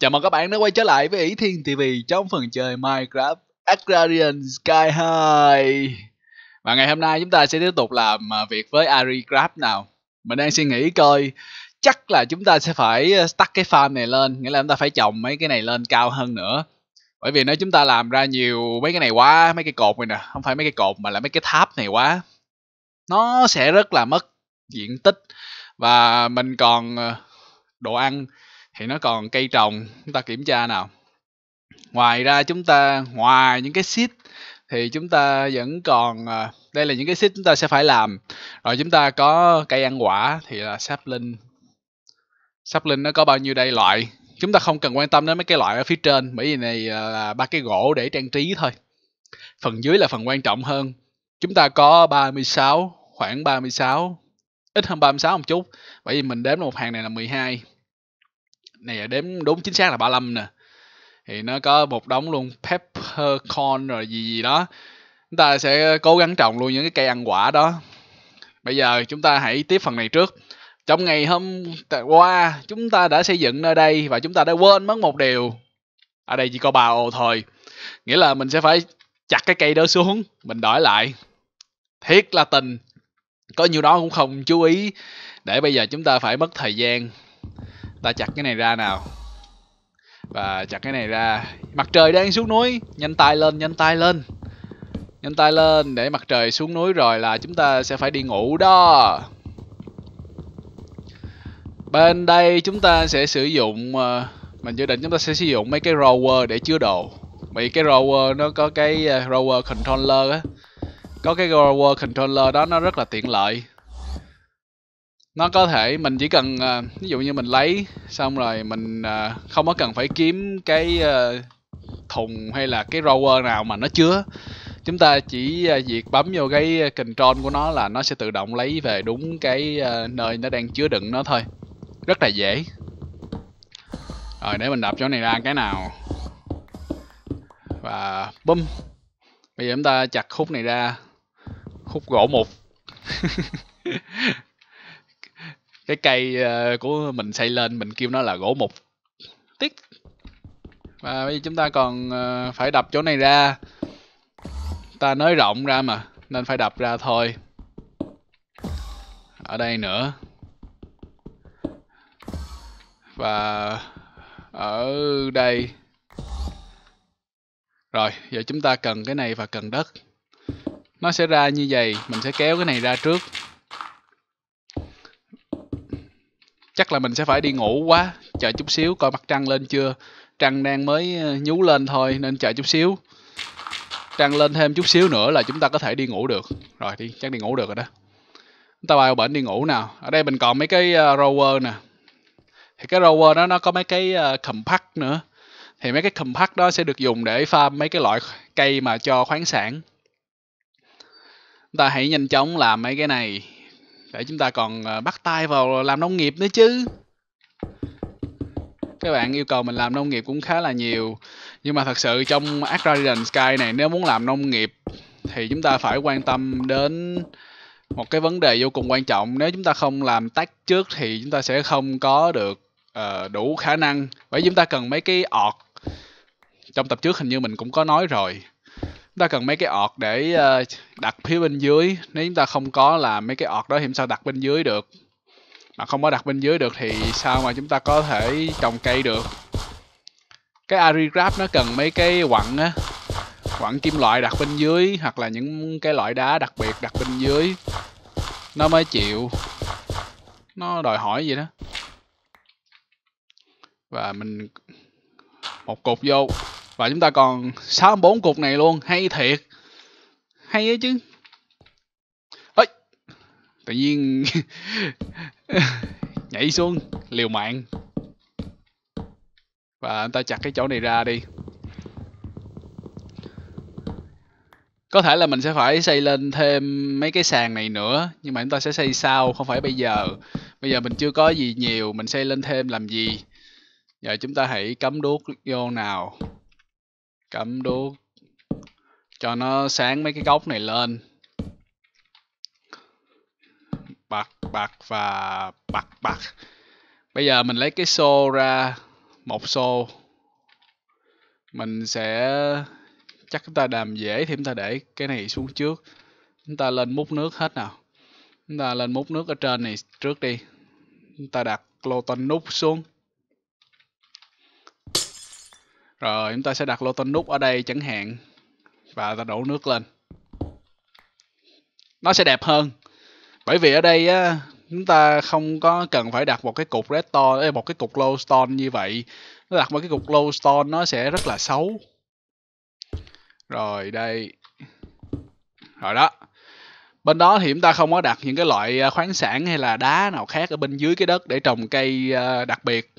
Chào mừng các bạn đã quay trở lại với Ý Thiên TV trong phần chơi Minecraft Agrarian Sky 2 Và ngày hôm nay chúng ta sẽ tiếp tục làm à, việc với AriCraft nào Mình đang suy nghĩ coi Chắc là chúng ta sẽ phải à, tắt cái farm này lên Nghĩa là chúng ta phải trồng mấy cái này lên cao hơn nữa Bởi vì nếu chúng ta làm ra nhiều mấy cái này quá Mấy cái cột này nè Không phải mấy cái cột mà là mấy cái tháp này quá Nó sẽ rất là mất diện tích Và mình còn à, đồ ăn thì nó còn cây trồng chúng ta kiểm tra nào ngoài ra chúng ta ngoài những cái sheet thì chúng ta vẫn còn à, đây là những cái sheet chúng ta sẽ phải làm rồi chúng ta có cây ăn quả thì là sapling sapling nó có bao nhiêu đây loại chúng ta không cần quan tâm đến mấy cái loại ở phía trên bởi vì này à, là ba cái gỗ để trang trí thôi phần dưới là phần quan trọng hơn chúng ta có 36 khoảng 36 ít hơn 36 một chút bởi vì mình đếm một hàng này là 12 này à, đếm đúng chính xác là 35 nè thì nó có một đống luôn peppercorn rồi gì gì đó chúng ta sẽ cố gắng trồng luôn những cái cây ăn quả đó bây giờ chúng ta hãy tiếp phần này trước trong ngày hôm qua chúng ta đã xây dựng nơi đây và chúng ta đã quên mất một điều ở đây chỉ có ba ồ thôi nghĩa là mình sẽ phải chặt cái cây đó xuống mình đổi lại thiết là tình có nhiêu đó cũng không chú ý để bây giờ chúng ta phải mất thời gian ta chặt cái này ra nào và chặt cái này ra mặt trời đang xuống núi nhanh tay lên nhanh tay lên nhanh tay lên để mặt trời xuống núi rồi là chúng ta sẽ phải đi ngủ đó bên đây chúng ta sẽ sử dụng ờ, mình dự định chúng ta sẽ sử dụng mấy cái rower để chứa đồ vì cái rower nó có cái ờ, rower controller á có cái rower controller đó nó rất là tiện lợi nó có thể mình chỉ cần uh, ví dụ như mình lấy xong rồi mình uh, không có cần phải kiếm cái uh, thùng hay là cái rower nào mà nó chứa chúng ta chỉ uh, việc bấm vô cái control của nó là nó sẽ tự động lấy về đúng cái uh, nơi nó đang chứa đựng nó thôi rất là dễ rồi để mình đập chỗ này ra cái nào và bum bây giờ chúng ta chặt khúc này ra khúc gỗ mục cái cây ờ, của mình xây lên mình kêu nó là gỗ mục tiếc và bây giờ chúng ta còn ờ, phải đập chỗ này ra ta nới rộng ra mà nên phải đập ra thôi ở đây nữa và ở đây rồi giờ chúng ta cần cái này và cần đất nó sẽ ra như vậy mình sẽ kéo cái này ra trước chắc là mình sẽ phải đi ngủ quá chờ chút xíu coi mặt trăng lên chưa trăng đang mới ờ, nhú lên thôi nên chờ chút xíu trăng lên thêm chút xíu nữa là chúng ta có thể đi ngủ được rồi đi chắc đi ngủ được rồi đó chúng ta vào bệnh đi ngủ nào ở đây mình còn mấy cái uh, rower nè thì cái rower đó nó có mấy cái uh, compact nữa thì mấy cái compact đó sẽ được dùng để farm mấy cái loại cây mà cho khoáng sản chúng ta hãy nhanh chóng làm mấy cái này để chúng ta còn ờ, bắt tay vào làm nông nghiệp nữa chứ các bạn yêu cầu mình làm nông nghiệp cũng khá là nhiều nhưng mà thật sự trong Agrarian Sky này nếu muốn làm nông nghiệp thì chúng ta phải quan tâm đến một cái vấn đề vô cùng quan trọng nếu chúng ta không làm tách trước thì chúng ta sẽ không có được uh, đủ khả năng bởi vì chúng ta cần mấy cái ọt trong tập trước hình như mình cũng có nói rồi ta cần mấy cái ọt để ờ, đặt phía bên dưới nếu chúng ta không có là mấy cái ọt đó thì sao đặt bên dưới được mà không có đặt bên dưới được thì sao mà chúng ta có thể trồng cây được cái arigraph nó cần mấy cái quặng á quặng kim loại đặt bên dưới hoặc là những cái loại đá đặc biệt đặt bên dưới nó mới chịu nó đòi hỏi gì đó và mình một cục vô và chúng ta còn bốn cục này luôn hay thiệt hay ấy chứ ấy tự nhiên nhảy xuống liều mạng và anh ta chặt cái chỗ này ra đi có thể là mình sẽ phải xây lên thêm mấy cái sàn này nữa nhưng mà chúng ta sẽ xây sau không phải bây giờ bây giờ mình chưa có gì nhiều mình xây lên thêm làm gì giờ chúng ta hãy cấm đuốc vô nào cắm đuốc cho nó sáng mấy cái góc này lên bật bật và bật bật bây giờ mình lấy cái xô ra một xô mình sẽ chắc chúng ta làm dễ thì chúng ta để cái này xuống trước chúng ta lên múc nước hết nào chúng ta lên múc nước ở trên này trước đi chúng ta đặt lô nút xuống rồi chúng ta sẽ đặt lô tên nút ở đây chẳng hạn và ta đổ nước lên. Nó sẽ đẹp hơn. Bởi vì ở đây á, chúng ta không có cần phải đặt một cái cục redstone, một cái cục glowstone như vậy. Nó đặt một cái cục glowstone nó sẽ rất là xấu. Rồi đây. Rồi đó. Bên đó thì chúng ta không có đặt những cái loại à, khoáng sản hay là đá nào khác ở bên dưới cái đất để trồng cây à, đặc biệt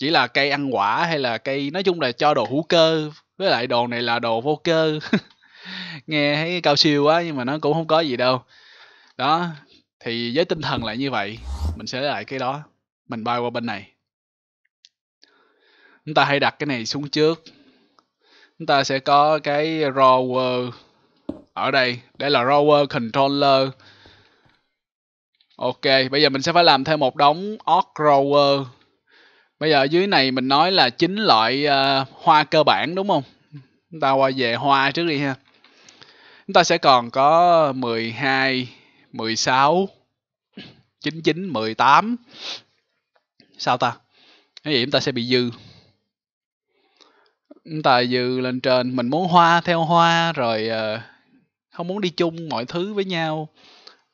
chỉ là cây ăn quả hay là cây nói chung là cho đồ hữu cơ với lại đồ này là đồ vô cơ nghe thấy cao siêu quá nhưng mà nó cũng không có gì đâu đó thì với tinh thần lại như vậy mình sẽ lại cái đó mình bay qua bên này chúng ta hãy đặt cái này xuống trước chúng ta sẽ có cái rower ở đây đây là rower controller ok bây giờ mình sẽ phải làm thêm một đống org rower bây giờ dưới này mình nói là chín loại uh, hoa cơ bản đúng không chúng ta qua về hoa trước đi ha chúng ta sẽ còn có 12 16 99 18 sao ta cái gì chúng ta sẽ bị dư chúng ta dư lên trên mình muốn hoa theo hoa rồi ờ, không muốn đi chung mọi thứ với nhau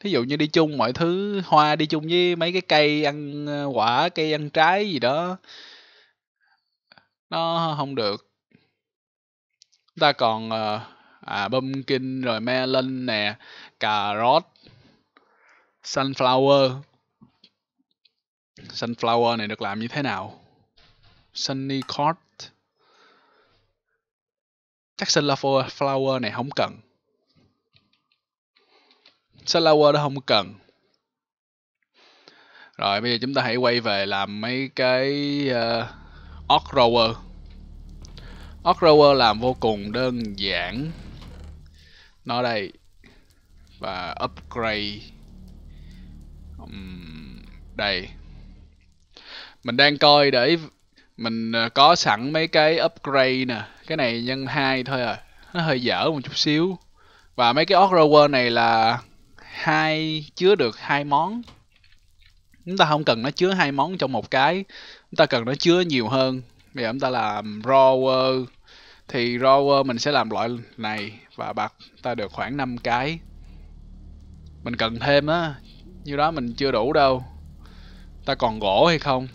thí dụ như đi chung mọi thứ hoa đi chung với mấy cái cây ăn ờ, quả cây ăn trái gì đó nó không được ta còn ờ, à pumpkin rồi melon nè cà rốt sunflower sunflower này được làm như thế nào sunny card chắc sunflower flower này không cần Salawar đó không cần rồi bây giờ chúng ta hãy quay về làm mấy cái uh, ờ, Orc Rower Orc Rower làm vô cùng đơn giản Nó đây Và upgrade um, Đây Mình đang coi để Mình ờ, có sẵn mấy cái upgrade nè Cái này nhân 2 thôi à Nó hơi dở một chút xíu Và mấy cái Orc Rower này là hai chứa được hai món chúng ta không cần nó chứa hai món trong một cái chúng ta cần nó chứa nhiều hơn bây giờ chúng ta làm rower thì rower mình sẽ làm loại này và bạc ta được khoảng 5 cái mình cần thêm á như đó mình chưa đủ đâu ta còn gỗ hay không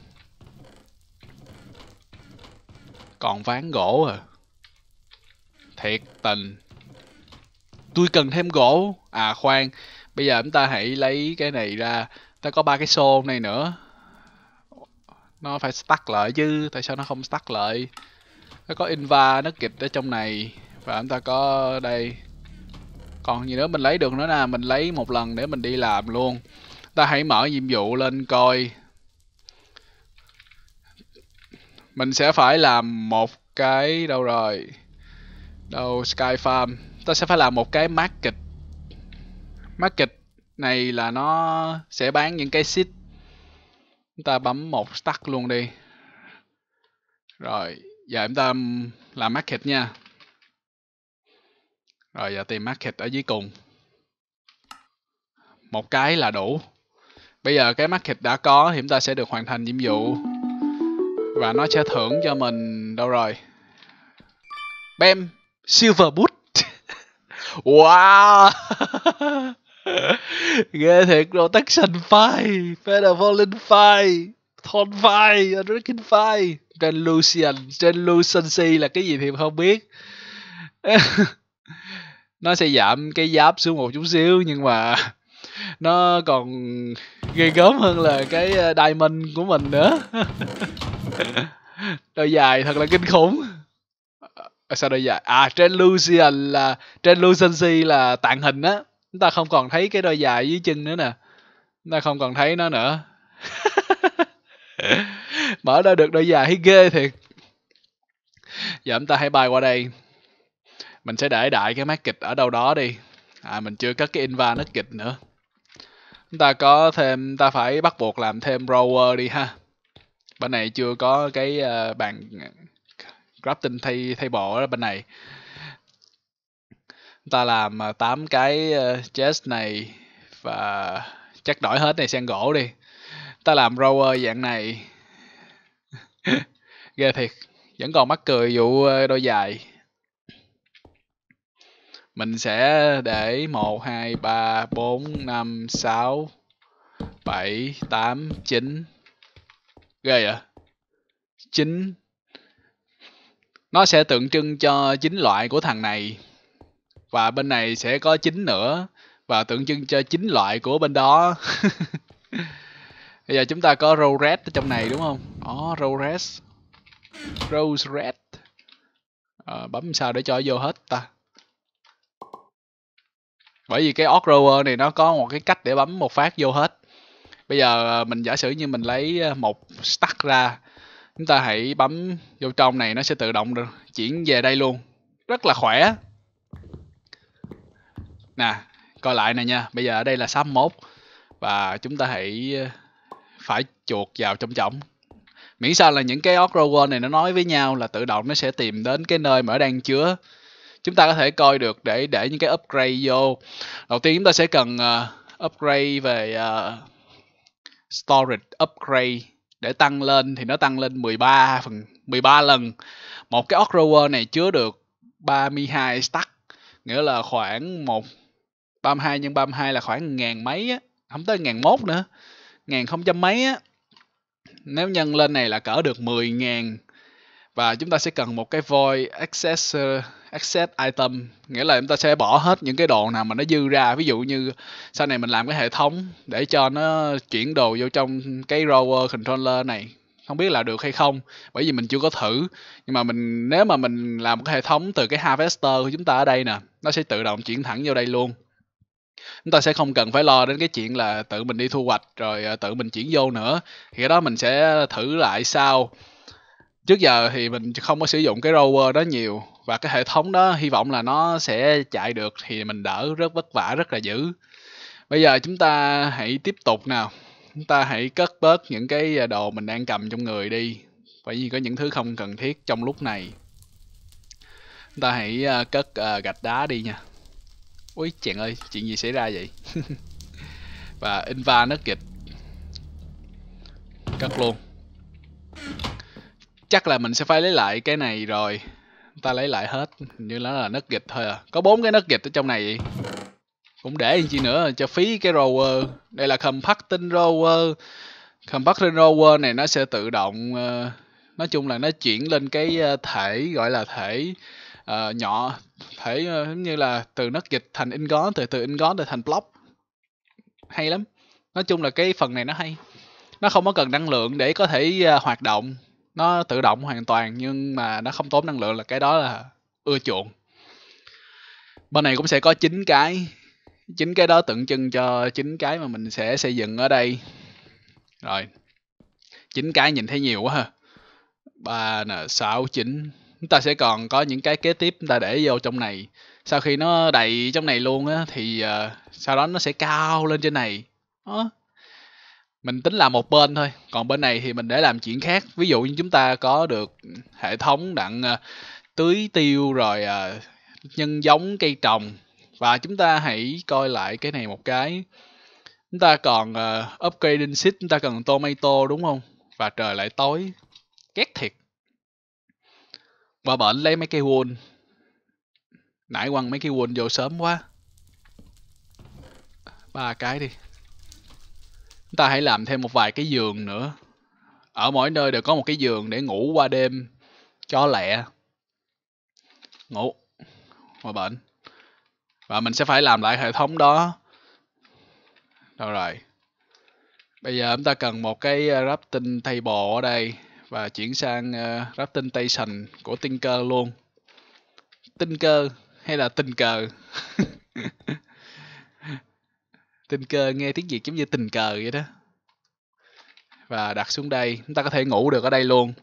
còn ván gỗ à thiệt tình tôi cần thêm gỗ à khoan bây giờ chúng ta hãy lấy cái này ra ta có ba cái xô này nữa nó phải stack lại chứ tại sao nó không stack lại nó có inva nó kịch ở trong này và chúng ta có đây còn gì nữa mình lấy được nữa nè mình lấy một lần để mình đi làm luôn ta hãy mở nhiệm vụ lên coi mình sẽ phải làm một cái đâu rồi đâu sky farm ta sẽ phải làm một cái market market này là nó sẽ bán những cái seed chúng ta bấm một start luôn đi rồi giờ chúng ta làm market nha rồi giờ tìm market ở dưới cùng một cái là đủ bây giờ cái market đã có thì chúng ta sẽ được hoàn thành nhiệm vụ và nó sẽ thưởng cho mình đâu rồi bem silver boot wow ghê thiệt protection file feather falling file thon file dragon file translucent translucency là cái gì thì không biết nó sẽ giảm cái giáp xuống một chút xíu nhưng mà nó còn ghê gớm hơn là cái ờ, diamond của mình nữa đôi dài thật là kinh khủng à, sao đôi dài à Lucian là trên translucency là tạng hình á chúng ta không còn thấy cái đôi dài dưới chân nữa nè chúng ta không còn thấy nó nữa mở ra được đôi dài thấy ghê thiệt giờ chúng ta hãy bay qua đây mình sẽ để đại cái mát kịch ở đâu đó đi à mình chưa cất cái inva nó kịch nữa chúng ta có thêm ta phải bắt buộc làm thêm rower đi ha bên này chưa có cái uh, bàn ờ, crafting thay thay bộ ở bên này ta làm à, tám cái ờ, chest này và chắc đổi hết này sang gỗ đi ta làm rower dạng này ghê thiệt vẫn còn mắc cười vụ ờ, đôi dài mình sẽ để 1 2 3 4 5 6 7 8 9 ghê vậy 9 nó sẽ tượng trưng cho chín loại của thằng này và bên này sẽ có chín nữa và tượng trưng cho chín loại của bên đó bây giờ chúng ta có rose red ở trong này đúng không đó rose red rose red à, bấm sao để cho vô hết ta bởi vì cái orc rower này nó có một cái cách để bấm một phát vô hết bây giờ ờ, mình giả sử như mình lấy ờ, một stack ra chúng ta hãy bấm vô trong này nó sẽ tự động chuyển về đây luôn rất là khỏe nè coi lại nè nha bây giờ ở đây là 61 và chúng ta hãy ờ, phải chuột vào trong chổng miễn sao là những cái Orwell này nó nói với nhau là tự động nó sẽ tìm đến cái nơi mà nó đang chứa chúng ta có thể coi được để để những cái upgrade vô đầu tiên chúng ta sẽ cần uh, upgrade về uh, storage upgrade để tăng lên thì nó tăng lên 13 phần 13 lần một cái Orwell này chứa được 32 stack nghĩa là khoảng một 32 nhân 32 là khoảng ngàn mấy á không tới ngàn mốt nữa ngàn không trăm mấy á nếu nhân lên này là cỡ được 10 ngàn và chúng ta sẽ cần một cái void access uh, access item nghĩa là chúng ta sẽ bỏ hết những cái đồ nào mà nó dư ra ví dụ như sau này mình làm cái hệ thống để cho nó chuyển đồ vô trong cái rover controller này không biết là được hay không bởi vì mình chưa có thử nhưng mà mình nếu mà mình làm cái hệ thống từ cái harvester của chúng ta ở đây nè nó sẽ tự động chuyển thẳng vô đây luôn chúng ta sẽ không cần phải lo đến cái chuyện là tự mình đi thu hoạch rồi à, tự mình chuyển vô nữa thì cái đó mình sẽ thử lại sau trước giờ thì mình không có sử dụng cái rover đó nhiều và cái hệ thống đó hy vọng là nó sẽ chạy được thì mình đỡ rất vất vả rất là dữ bây giờ chúng ta hãy tiếp tục nào chúng ta hãy cất bớt những cái đồ mình đang cầm trong người đi bởi vì có những thứ không cần thiết trong lúc này chúng ta hãy à, cất à, gạch đá đi nha Ôi chàng ơi, chuyện gì xảy ra vậy? Và Inva nó kịch Cắt luôn Chắc là mình sẽ phải lấy lại cái này rồi Ta lấy lại hết Như nó là nugget thôi à Có bốn cái nugget ở trong này vậy Cũng để chi nữa cho phí cái rower Đây là compacting rower Compacting rower này nó sẽ tự động ờ, Nói chung là nó chuyển lên cái ờ, thể gọi là thể Ờ, nhỏ thể uh, giống như là từ nấc dịch thành in ingot từ từ ingot rồi thành block hay lắm nói chung là cái phần này nó hay nó không có cần năng lượng để có thể uh, hoạt động nó tự động hoàn toàn nhưng mà nó không tốn năng lượng là cái đó là ưa chuộng bên này cũng sẽ có chín cái chín cái đó tượng trưng cho chín cái mà mình sẽ xây dựng ở đây rồi chín cái nhìn thấy nhiều quá ha ba nè sáu chín chúng ta sẽ còn có những cái kế tiếp chúng ta để vô trong này sau khi nó đầy trong này luôn á thì uh, sau đó nó sẽ cao lên trên này đó mình tính làm một bên thôi còn bên này thì mình để làm chuyện khác ví dụ như chúng ta có được hệ thống đặng uh, tưới tiêu rồi uh, nhân giống cây trồng và chúng ta hãy coi lại cái này một cái chúng ta còn uh, upgrading sheet chúng ta cần tomato đúng không và trời lại tối két thiệt và bệnh lấy mấy cây wall nãy quăng mấy cây wall vô sớm quá ba cái đi chúng ta hãy làm thêm một vài cái giường nữa ở mỗi nơi đều có một cái giường để ngủ qua đêm cho lẹ ngủ và bệnh và mình sẽ phải làm lại hệ thống đó đâu rồi bây giờ chúng ta cần một cái ờ, rafting table ở đây và chuyển sang uh, ờ, Raptor Station của tinh cơ luôn tinh cơ hay là tình cờ tình cờ nghe tiếng việt giống như tình cờ vậy đó và đặt xuống đây chúng ta có thể ngủ được ở đây luôn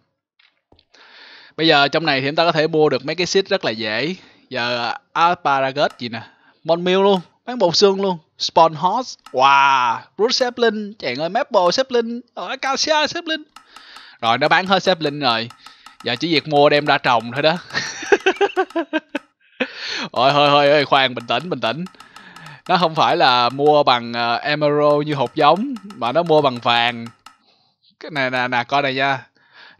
bây giờ trong này thì chúng ta có thể mua được mấy cái shit rất là dễ giờ à, asparagus gì nè mon meal luôn bán bột xương luôn spawn horse wow root sapling chàng ơi maple sapling acacia sapling rồi nó bán hết sếp linh rồi giờ chỉ việc mua đem ra trồng thôi đó ôi hơi hơi khoan bình tĩnh bình tĩnh nó không phải là mua bằng uh, emerald như hột giống mà nó mua bằng vàng cái này nè nè coi này nha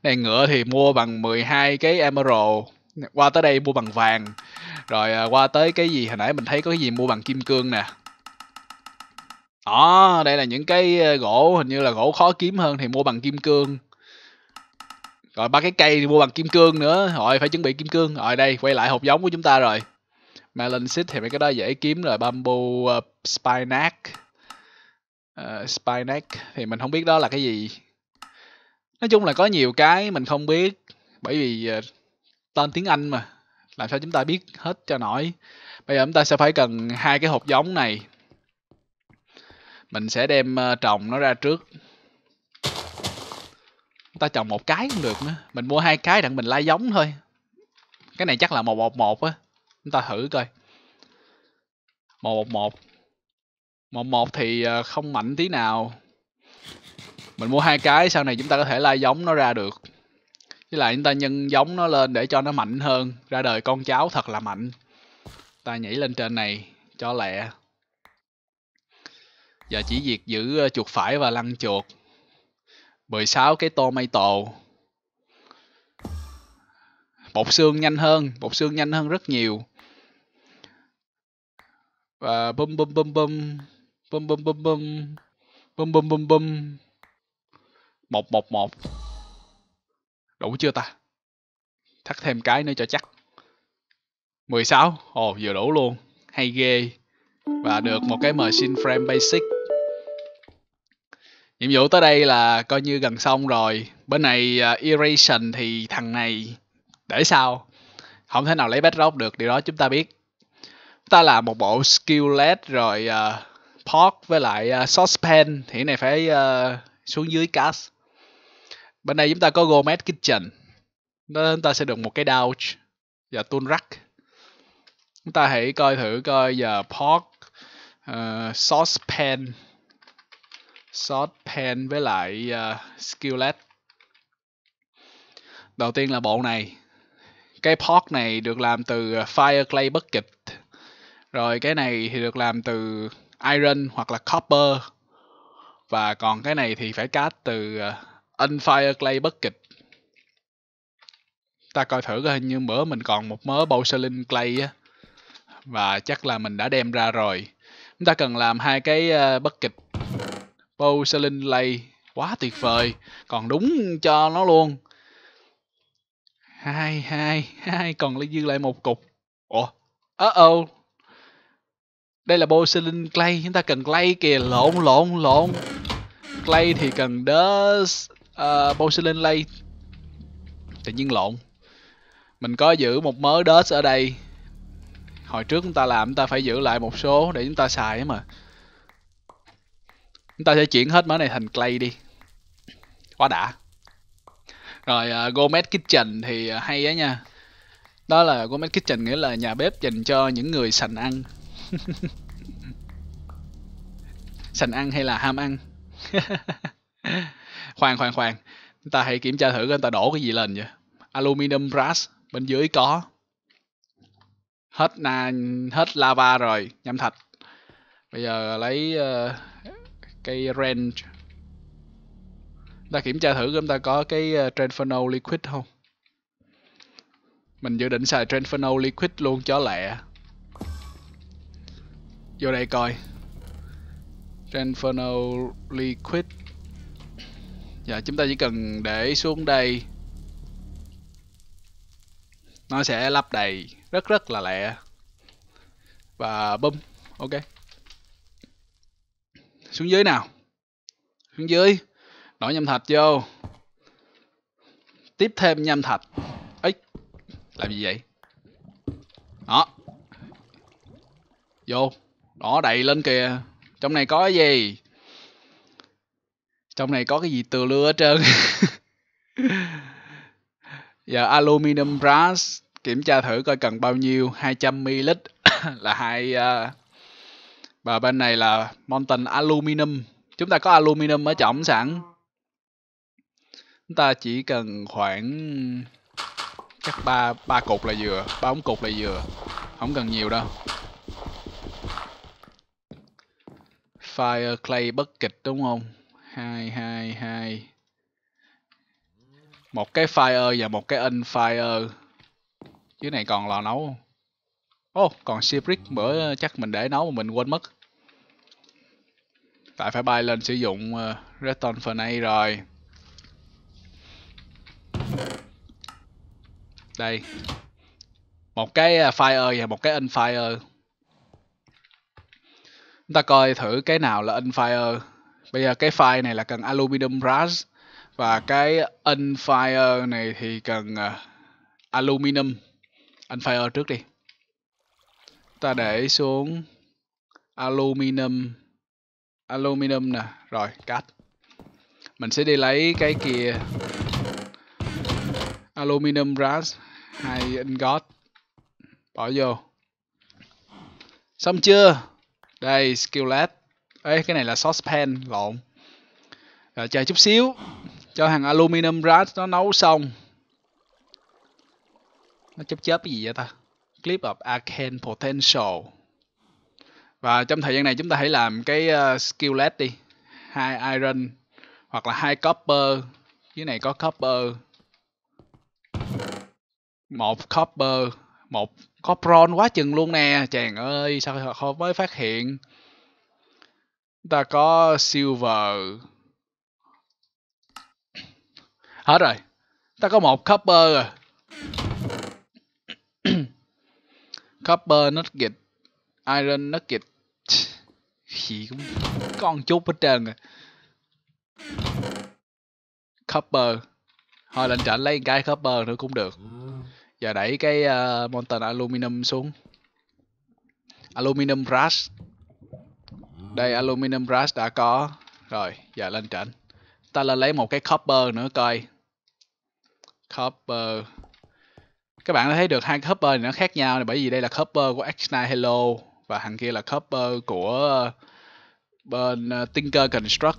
này ngựa thì mua bằng 12 cái emerald qua tới đây mua bằng vàng rồi uh, qua tới cái gì hồi nãy mình thấy có cái gì mua bằng kim cương nè đó đây là những cái ờ, gỗ hình như là gỗ khó kiếm hơn thì mua bằng kim cương rồi ba cái cây thì mua bằng kim cương nữa rồi phải chuẩn bị kim cương rồi đây quay lại hộp giống của chúng ta rồi melon seed thì mấy cái đó dễ kiếm rồi bamboo uh, ờ, spinac uh, ờ, spinac thì mình không biết đó là cái gì nói chung là có nhiều cái mình không biết bởi vì uh, tên tiếng anh mà làm sao chúng ta biết hết cho nổi bây giờ chúng ta sẽ phải cần hai cái hộp giống này mình sẽ đem uh, trồng nó ra trước ta trồng một cái cũng được nữa mình mua hai cái đặng mình lai giống thôi cái này chắc là một một một á chúng ta thử coi một một một một một thì ờ, không mạnh tí nào mình mua hai cái sau này chúng ta có thể lai giống nó ra được với lại chúng ta nhân giống nó lên để cho nó mạnh hơn ra đời con cháu thật là mạnh ta nhảy lên trên này cho lẹ giờ chỉ việc giữ ờ, chuột phải và lăn chuột 16 cái mây tomato bột xương nhanh hơn bột xương nhanh hơn rất nhiều và bum bum bum bum bum bum bum bum bum bum bum bum một một một đủ chưa ta thắt thêm cái nữa cho chắc 16 ồ oh, vừa đủ luôn hay ghê và được một cái machine frame basic nhiệm vụ tới đây là coi như gần xong rồi bên này uh, à, Iration thì thằng này để sau không thể nào lấy bedrock được điều đó chúng ta biết chúng ta làm một bộ skillet rồi uh, pork với lại uh, saucepan thì này phải uh, xuống dưới cast bên này chúng ta có gourmet kitchen đó chúng ta sẽ được một cái douch và tool rack chúng ta hãy coi thử coi giờ pork uh, saucepan short pen với lại uh, skillet đầu tiên là bộ này cái pot này được làm từ ờ, fire clay bucket rồi cái này thì được làm từ iron hoặc là copper và còn cái này thì phải cast từ unfire ờ, clay bucket ta coi thử coi hình như bữa mình còn một mớ porcelain clay á và chắc là mình đã đem ra rồi chúng ta cần làm hai cái bucket Boselin lay quá tuyệt vời còn đúng cho nó luôn hai hai hai còn lại dư lại một cục ủa ớ uh -oh. đây là Boselin clay chúng ta cần clay kìa lộn lộn lộn clay thì cần dust uh, Boselin lay tự nhiên lộn mình có giữ một mớ dust ở đây hồi trước chúng ta làm chúng ta phải giữ lại một số để chúng ta xài mà chúng ta sẽ chuyển hết món này thành clay đi quá đã rồi uh, à, Gomez Kitchen thì uh, hay á nha đó là Gomez Kitchen nghĩa là nhà bếp dành cho những người sành ăn sành ăn hay là ham ăn khoan khoan khoan chúng ta hãy kiểm tra thử người ta đổ cái gì lên vậy aluminum brass bên dưới có hết na hết lava rồi nham thạch bây giờ lấy uh, cái range ta kiểm tra thử chúng ta có cái ờ, Trenfernal Liquid không mình dự định xài Trenfernal Liquid luôn cho lẹ vô đây coi Trenfernal Liquid Dạ chúng ta chỉ cần để xuống đây Nó sẽ lắp đầy rất rất là lẹ Và bum Ok xuống dưới nào xuống dưới đổ nhâm thạch vô tiếp thêm nhâm thạch ấy làm gì vậy đó vô đó đầy lên kìa trong này có cái gì trong này có cái gì từ lưa hết trơn giờ dạ, aluminum brass kiểm tra thử coi cần bao nhiêu 200 ml là hai uh, và bên này là mountain aluminum chúng ta có aluminum ở trọng sẵn chúng ta chỉ cần khoảng chắc ba ba cục là vừa ba ống cục là vừa không cần nhiều đâu fire clay bất kịch đúng không hai hai hai một cái fire và một cái in fire dưới này còn lò nấu Ồ, oh, còn ship brick bữa chắc mình để nấu mà mình quên mất tại phải bay lên sử dụng uh, redstone phần rồi đây một cái ờ, fire và một cái infire chúng ta coi thử cái nào là infire bây giờ cái file này là cần aluminum brass và cái infire này thì cần uh, aluminum infire trước đi ta để xuống aluminum aluminum nè rồi cắt mình sẽ đi lấy cái kia aluminum brass hai ingot bỏ vô xong chưa đây skillet ấy cái này là saucepan lộn rồi chờ chút xíu cho hàng aluminum brass nó nấu xong nó chớp chớp cái gì vậy ta clip of arcane potential và trong thời gian này chúng ta hãy làm cái uh, skillet đi hai iron hoặc là hai copper dưới này có copper một copper một có quá chừng luôn nè chàng ơi sao họ mới phát hiện ta có silver hết rồi ta có một copper rồi copper nugget Iron Nugget Gì cũng con chút hết trơn rồi Copper Thôi lên trển lấy cái copper nữa cũng được Giờ đẩy cái uh, ờ, Molten Aluminum xuống Aluminum Brass Đây Aluminum Brass đã có Rồi giờ lên trển Ta lên lấy một cái copper nữa coi Copper các bạn đã thấy được hai copper này nó khác nhau này bởi vì đây là copper của X9 Hello và thằng kia là copper của ờ, bên ờ, Tinker Construct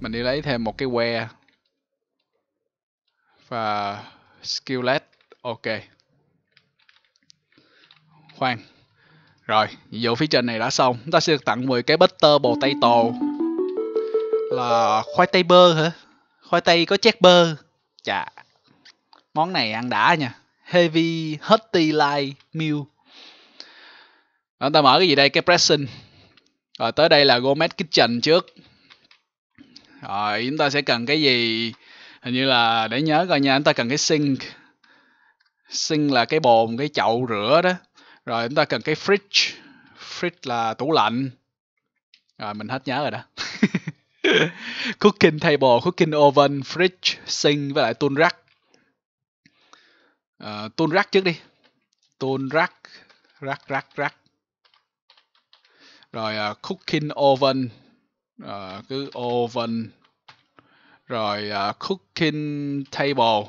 mình đi lấy thêm một cái que và skillet ok khoan rồi nhiệm vụ phía trên này đã xong ta sẽ được tặng 10 cái butter bồ tay tồ là khoai tây bơ hả khoai tây có chét bơ chà món này ăn đã nha heavy hutty light meal rồi ta mở cái gì đây cái pressing rồi tới đây là gourmet kitchen trước rồi chúng ta sẽ cần cái gì hình như là để nhớ coi nha chúng ta cần cái sink sink là cái bồn cái chậu rửa đó rồi chúng ta cần cái fridge fridge là tủ lạnh rồi mình hết nhớ rồi đó cooking table cooking oven fridge sink với lại tool rack uh, tôn rắc trước đi tôn rác, rác rác rác, rồi uh, cooking oven uh, cứ oven rồi uh, cooking table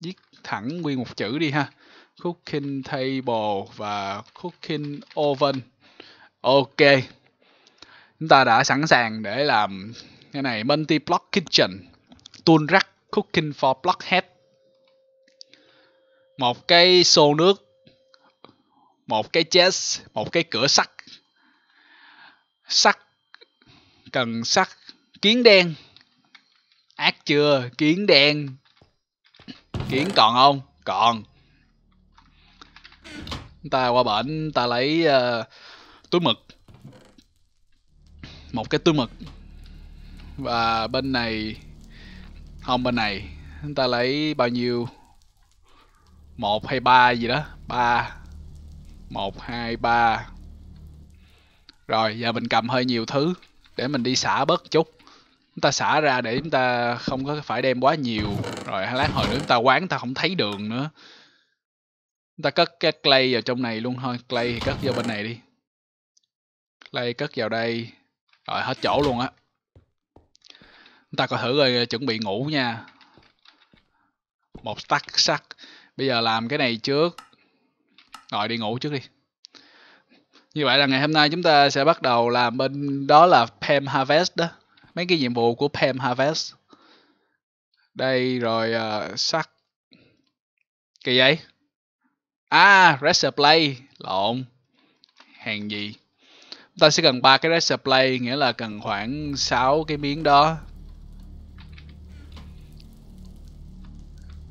viết thẳng nguyên một chữ đi ha cooking table và cooking oven ok chúng ta đã sẵn sàng để làm cái này multi block kitchen tool rack cooking for blockhead một cái xô nước một cái chest một cái cửa sắt sắt cần sắt kiến đen ác chưa kiến đen kiến còn không còn ta qua bển ta lấy uh, túi mực một cái túi mực và bên này không bên này ta lấy bao nhiêu một hay ba gì đó ba một hai ba Rồi giờ mình cầm hơi nhiều thứ Để mình đi xả bớt chút Chúng ta xả ra để chúng ta không có phải đem quá nhiều Rồi lát hồi nữa chúng ta quán ta không thấy đường nữa Chúng ta cất cái clay vào trong này luôn thôi Clay thì cất vào bên này đi Clay cất vào đây Rồi hết chỗ luôn á Chúng ta có thử rồi chuẩn bị ngủ nha Một stack sắt bây giờ làm cái này trước rồi đi ngủ trước đi như vậy là ngày hôm nay chúng ta sẽ bắt đầu làm bên đó là Pem Harvest đó mấy cái nhiệm vụ của Pem Harvest đây rồi uh, sắt kỳ vậy à resupply lộn hàng gì ta sẽ cần ba cái resupply nghĩa là cần khoảng 6 cái miếng đó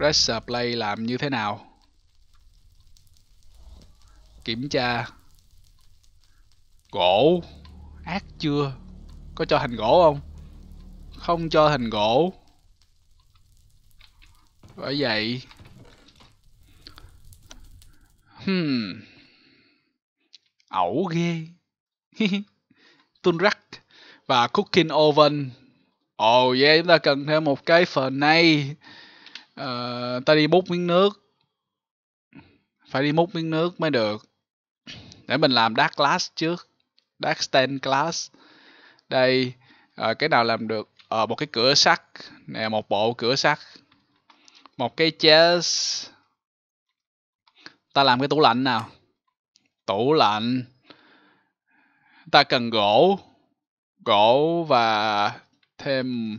Razer Play làm như thế nào kiểm tra gỗ ác chưa có cho hình gỗ không không cho hình gỗ bởi vậy hmm ẩu ghê tunrak và cooking oven oh yeah chúng ta cần thêm một cái phần này Ờ, ta đi múc miếng nước phải đi múc miếng nước mới được để mình làm dark glass trước dark stain glass đây uh, cái nào làm được uh, một cái cửa sắt nè một bộ cửa sắt một cái chest ta làm cái tủ lạnh nào tủ lạnh ta cần gỗ gỗ và thêm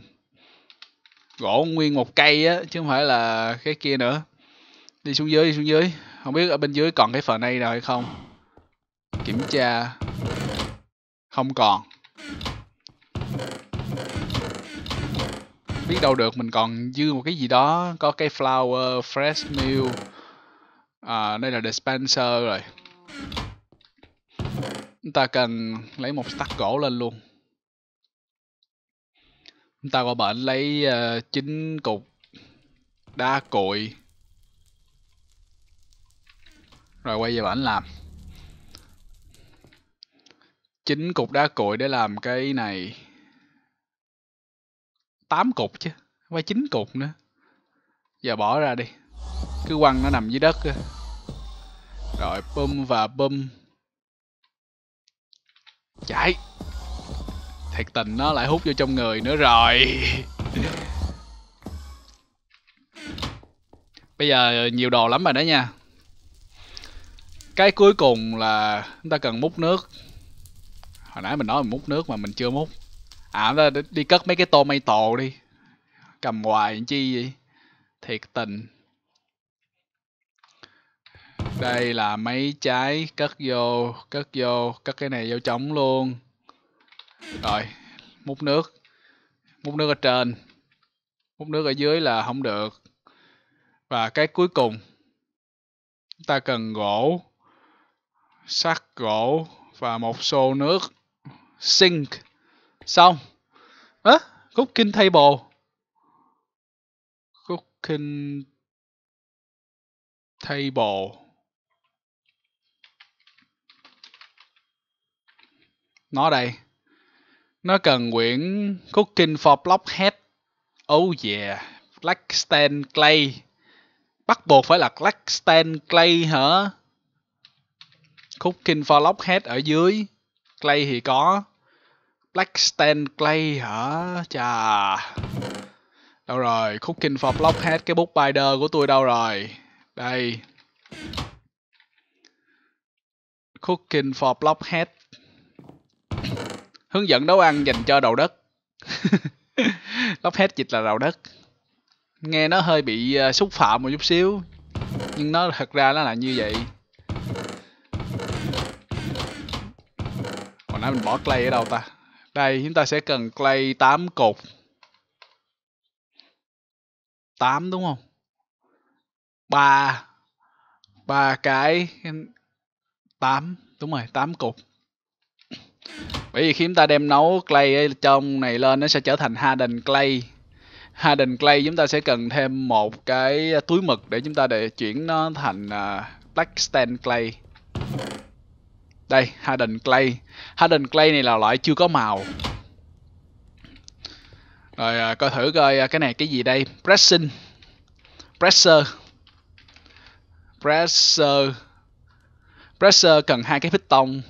gỗ nguyên một cây á chứ không phải là cái kia nữa đi xuống dưới đi xuống dưới không biết ở bên dưới còn cái phần này nào hay không kiểm tra không còn biết đâu được mình còn dư một cái gì đó có cái flower fresh meal à, đây là dispenser rồi chúng ta cần lấy một stack gỗ lên luôn chúng ta qua bệnh lấy uh, ờ, 9 cục đá cội rồi quay về bệnh làm chín cục đá cội để làm cái này 8 cục chứ không phải 9 cục nữa giờ bỏ ra đi cứ quăng nó nằm dưới đất rồi, bơm và bơm chạy thiệt tình nó lại hút vô trong người nữa rồi bây giờ nhiều đồ lắm rồi đó nha cái cuối cùng là chúng ta cần múc nước hồi nãy mình nói mình múc nước mà mình chưa múc à ta đi cất mấy cái tô mây tổ đi cầm hoài làm chi vậy thiệt tình đây là mấy trái cất vô cất vô cất cái này vô trống luôn rồi múc nước múc nước ở trên múc nước ở dưới là không được và cái cuối cùng ta cần gỗ sắt gỗ và một xô nước sink xong á à, cooking table cooking table nó đây nó cần quyển Cooking for Blockhead. Oh yeah, Blackstan Clay. Bắt buộc phải là Blackstan Clay hả? Cooking for Blockhead ở dưới. Clay thì có. Blackstan Clay hả? Chà. Đâu rồi? Cooking for Blockhead cái book binder của tôi đâu rồi? Đây. Cooking for Blockhead hướng dẫn nấu ăn dành cho đầu đất lóc hết dịch là đầu đất nghe nó hơi bị ờ, xúc phạm một chút xíu nhưng nó thật ra nó là như vậy hồi nãy mình bỏ clay ở đâu ta đây chúng ta sẽ cần clay 8 cột 8 đúng không ba, ba cái 8 đúng rồi 8 cột bởi vì khi chúng ta đem nấu clay ở trong này lên nó sẽ trở thành hardened clay hardened clay chúng ta sẽ cần thêm một cái túi mực để chúng ta để chuyển nó thành à, black stain clay đây hardened clay hardened clay này là loại chưa có màu rồi à, coi thử coi à, cái này cái gì đây pressing presser presser presser cần hai cái piston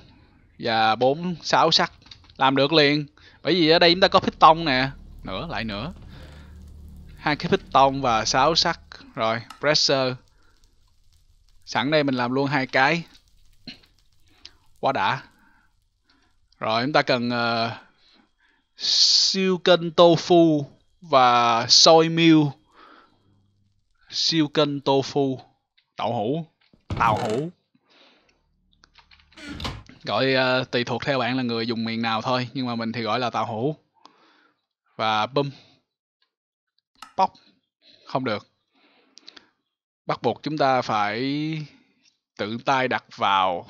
và bốn sáu sắt làm được liền bởi vì ở đây chúng ta có piston nè nữa lại nữa hai cái piston và sáu sắt rồi presser sẵn đây mình làm luôn hai cái quá đã rồi chúng ta cần uh, ờ, siêu kênh tofu và soy meal siêu kênh tofu đậu hũ tàu hũ gọi uh, tùy thuộc theo bạn là người dùng miền nào thôi nhưng mà mình thì gọi là tàu hũ và bum bóc không được bắt buộc chúng ta phải tự tay đặt vào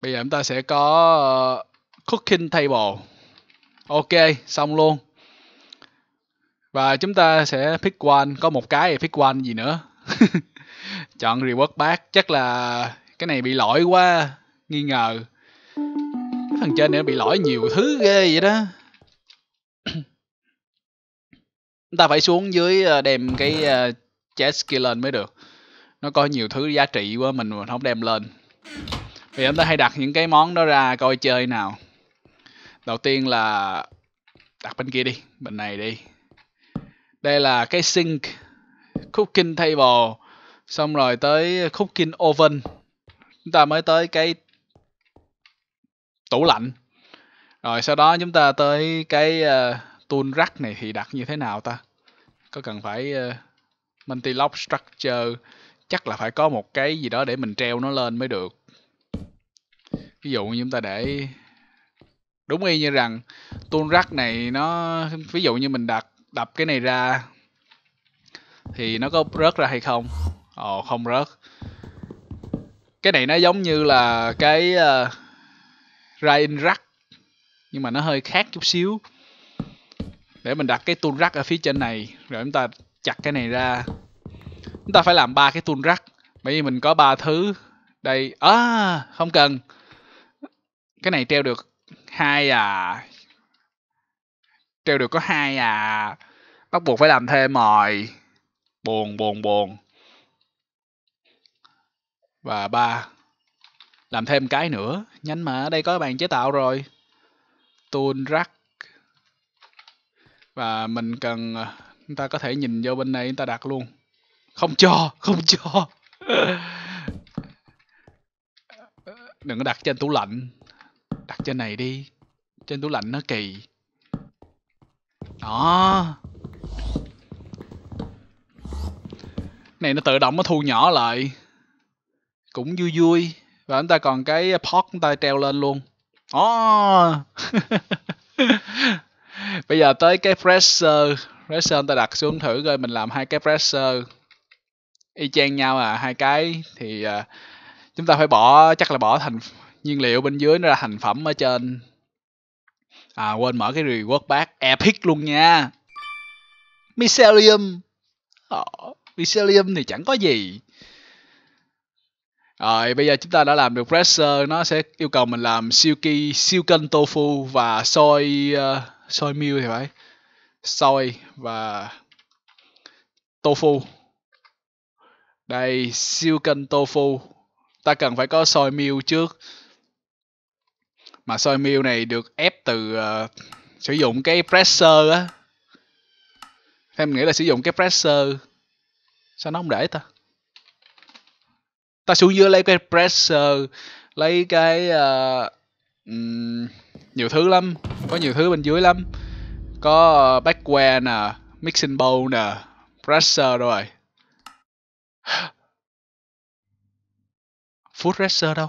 bây giờ chúng ta sẽ có uh, cooking table ok xong luôn và chúng ta sẽ pick one có một cái thì pick one gì nữa chọn reward back chắc là cái này bị lỗi quá nghi ngờ cái phần trên này bị lỗi nhiều thứ ghê vậy đó chúng ta phải xuống dưới ờ, đem cái chest ờ, skill lên mới được nó có nhiều thứ giá trị quá mình mà không đem lên vì chúng ta hay đặt những cái món đó ra coi chơi nào đầu tiên là đặt bên kia đi bên này đi đây là cái sink cooking table xong rồi tới cooking oven chúng ta mới tới cái tủ lạnh rồi sau đó chúng ta tới cái uh, tool rack này thì đặt như thế nào ta có cần phải uh, ờ, multi lock structure chắc là phải có một cái gì đó để mình treo nó lên mới được ví dụ như chúng ta để đúng y như rằng tool rack này nó ví dụ như mình đặt đập cái này ra thì nó có rớt ra hay không ồ oh, không rớt cái này nó giống như là cái uh, ờ, Ryan rắc nhưng mà nó hơi khác chút xíu để mình đặt cái tool rắc ở phía trên này rồi chúng ta chặt cái này ra chúng ta phải làm ba cái tool rắc bởi vì mình có ba thứ đây à, không cần cái này treo được hai à treo được có hai à bắt buộc phải làm thêm mồi buồn buồn buồn và ba Làm thêm cái nữa, nhanh mà, đây có bàn chế tạo rồi. Tool rack. Và mình cần à, chúng ta có thể nhìn vô bên này chúng ta đặt luôn. Không cho, không cho. Đừng có đặt trên tủ lạnh. Đặt trên này đi. Trên tủ lạnh nó kỳ. Đó. Này nó tự động nó thu nhỏ lại cũng vui vui và chúng ta còn cái à, pot chúng ta treo lên luôn oh. bây giờ tới cái fresher fresher chúng ta đặt xuống thử coi mình làm hai cái fresher y chang nhau à hai cái thì à, chúng ta phải bỏ chắc là bỏ thành nhiên liệu bên dưới nó ra thành phẩm ở trên à quên mở cái reward bác epic luôn nha mycelium oh, mycelium thì chẳng có gì rồi bây giờ chúng ta đã làm được presser nó sẽ yêu cầu mình làm siêu ki siêu cân tofu và soy uh, soy meal thì phải soy và tofu đây siêu cân tofu ta cần phải có soy meal trước mà soy meal này được ép từ uh, sử dụng cái presser á em nghĩ là sử dụng cái presser sao nó không để ta ta xuống dưới lấy cái pressure lấy cái uh, um, nhiều thứ lắm có nhiều thứ bên dưới lắm có uh, ờ, backware nè mixing bowl nè pressure rồi food pressure đâu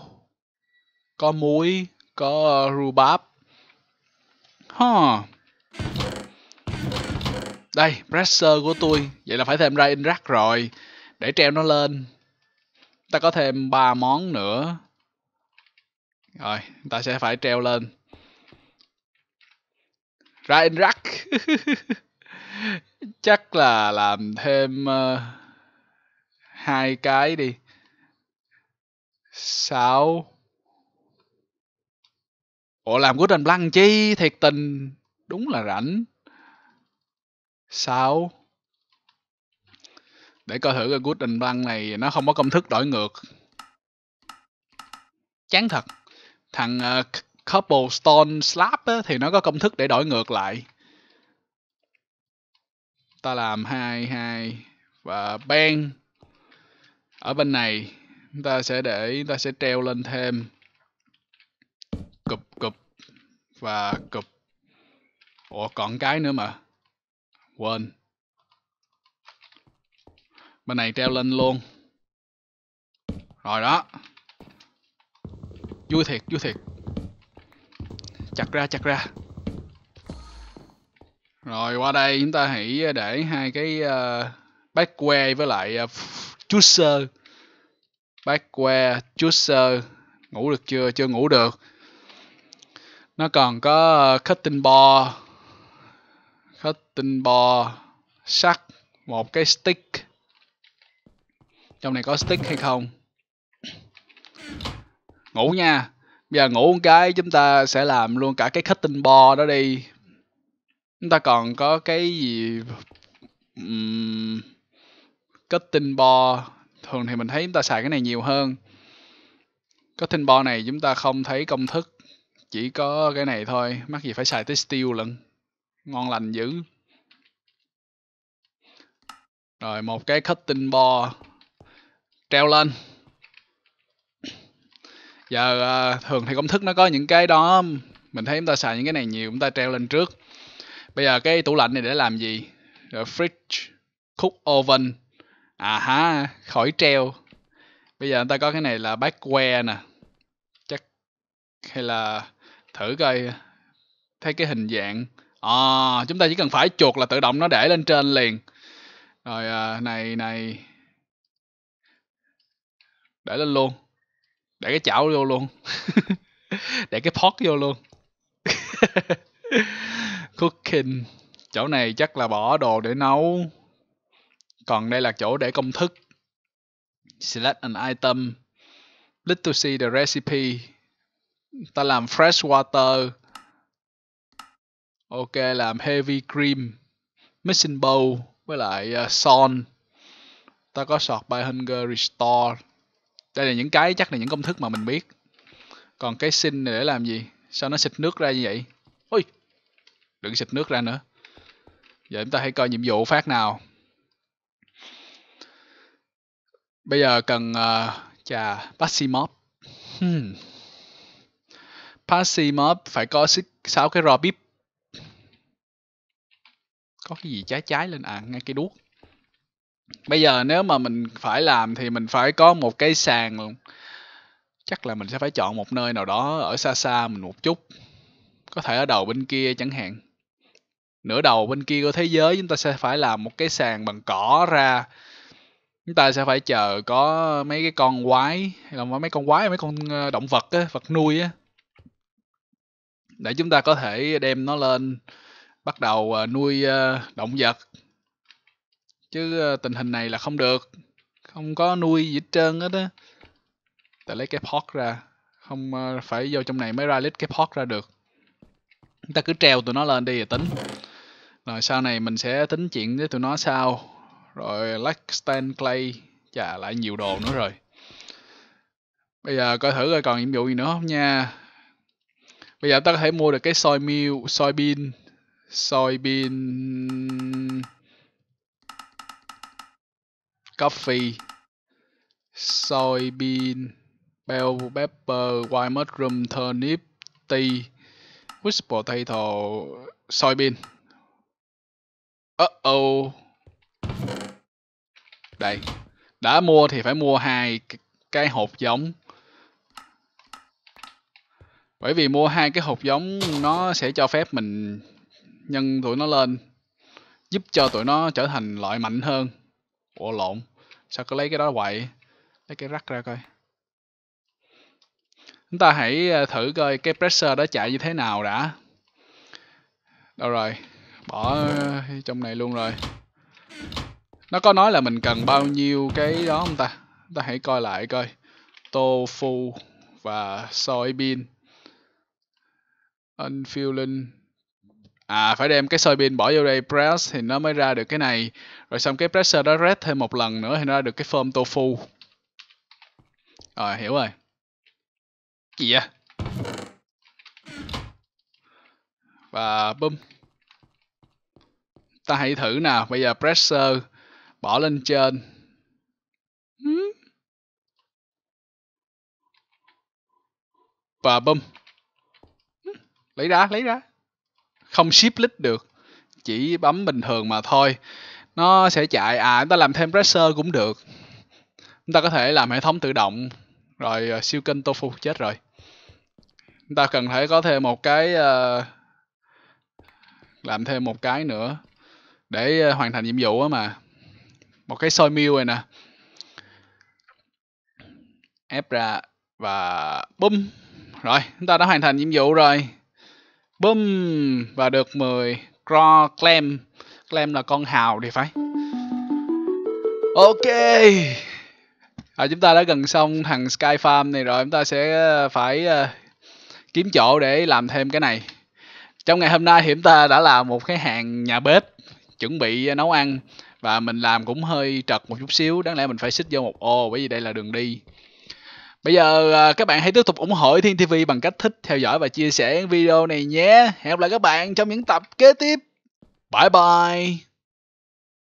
có muối có uh, rhubarb huh. đây pressure của tôi vậy là phải thêm ra in rack rồi để treo nó lên ta có thêm ba món nữa rồi ta sẽ phải treo lên ra in rack chắc là làm thêm uh, hai cái đi sáu ủa làm của trình blank chi thiệt tình đúng là rảnh sáu để coi thử cái good and blank này nó không có công thức đổi ngược chán thật thằng uh, ờ, couple stone slab á, thì nó có công thức để đổi ngược lại ta làm hai hai và bang ở bên này chúng ta sẽ để chúng ta sẽ treo lên thêm cụp cụp và cụp ủa còn cái nữa mà quên bên này treo lên luôn rồi đó vui thiệt vui thiệt chặt ra chặt ra rồi qua đây chúng ta hãy để hai cái uh, ờ, backware với lại uh, juicer backware juicer ngủ được chưa chưa ngủ được nó còn có ờ, cutting ball cutting ball sắt một cái stick trong này có stick hay không ngủ nha bây giờ ngủ một cái chúng ta sẽ làm luôn cả cái cutting bo đó đi chúng ta còn có cái gì um, cutting bo thường thì mình thấy chúng ta xài cái này nhiều hơn cutting bo này chúng ta không thấy công thức chỉ có cái này thôi mắc gì phải xài tới steel lận ngon lành dữ rồi một cái cutting bo treo lên giờ ờ, thường thì công thức nó có những cái đó mình thấy chúng ta xài những cái này nhiều chúng ta treo lên trước bây giờ cái tủ lạnh này để làm gì rồi fridge cook oven à ha khỏi treo bây giờ chúng ta có cái này là backware nè chắc hay là thử coi thấy cái hình dạng à, chúng ta chỉ cần phải chuột là tự động nó để lên trên liền rồi à, này này để lên luôn để cái chảo vô luôn để cái pot vô luôn cooking chỗ này chắc là bỏ đồ để nấu còn đây là chỗ để công thức select an item click to see the recipe ta làm fresh water ok làm heavy cream mixing bowl với lại uh, son ta có sọt by hunger restore đây là những cái chắc là những công thức mà mình biết còn cái sinh này để làm gì sao nó xịt nước ra như vậy ui đừng xịt nước ra nữa giờ chúng ta hãy coi nhiệm vụ phát nào bây giờ cần uh, chà passimov hmm. passimov phải có sáu cái rò có cái gì trái trái lên à ngay cái đuốc bây giờ nếu mà mình phải làm thì mình phải có một cái sàn luôn chắc là mình sẽ phải chọn một nơi nào đó ở xa xa mình một chút có thể ở đầu bên kia chẳng hạn nửa đầu bên kia của thế giới chúng ta sẽ phải làm một cái sàn bằng cỏ ra chúng ta sẽ phải chờ có mấy cái con quái là mấy con quái mấy con ờ, động vật á, vật nuôi á để chúng ta có thể đem nó lên bắt đầu ờ, nuôi ờ, động vật chứ ờ, tình hình này là không được không có nuôi gì hết trơn hết á ta lấy cái pot ra không ờ, phải vô trong này mới ra list cái pot ra được ta cứ treo tụi nó lên đi rồi tính rồi sau này mình sẽ tính chuyện với tụi nó sau rồi lắc stand clay chà lại nhiều đồ nữa rồi bây giờ coi thử coi còn nhiệm vụ gì nữa không nha bây giờ ta có thể mua được cái soi meal soi bean soi bean coffee soybean bell pepper white mushroom turnip tea which potato soybean uh oh đây đã mua thì phải mua hai cái hộp giống bởi vì mua hai cái hộp giống nó sẽ cho phép mình nhân tụi nó lên giúp cho tụi nó trở thành loại mạnh hơn ủa lộn sao cứ lấy cái đó quậy lấy cái rắc ra coi chúng ta hãy ờ, thử coi cái pressure đó chạy như thế nào đã đâu rồi bỏ trong này luôn rồi nó có nói là mình cần bao nhiêu cái đó không ta chúng ta hãy coi lại coi tofu và soybean unfueling à phải đem cái soi pin bỏ vô đây press thì nó mới ra được cái này rồi xong cái pressure đó rest thêm một lần nữa thì nó ra được cái form tofu rồi hiểu rồi gì vậy và bum ta hãy thử nào bây giờ pressure bỏ lên trên hmm. và bum hmm. lấy ra lấy ra không ship lít được chỉ bấm bình thường mà thôi nó sẽ chạy à chúng ta làm thêm pressure cũng được chúng ta có thể làm hệ thống tự động rồi uh, siêu kênh tofu chết rồi chúng ta cần phải có thêm một cái uh, làm thêm một cái nữa để uh, hoàn thành nhiệm vụ á mà một cái soi miêu này nè ép ra và bum rồi chúng ta đã hoàn thành nhiệm vụ rồi Boom! Và được 10 Claw Clam. Clam là con hào thì phải. Ok! À, chúng ta đã gần xong thằng Sky Farm này rồi. Chúng ta sẽ ờ, phải uh, kiếm chỗ để làm thêm cái này. Trong ngày hôm nay thì chúng ta đã làm một cái hàng nhà bếp chuẩn bị nấu ăn và mình làm cũng hơi trật một chút xíu đáng lẽ mình phải xích vô một ô bởi vì đây là đường đi Bây giờ à, các bạn hãy tiếp tục ủng hộ Thiên TV bằng cách thích, theo dõi và chia sẻ video này nhé. Hẹn gặp lại các bạn trong những tập kế tiếp. Bye bye.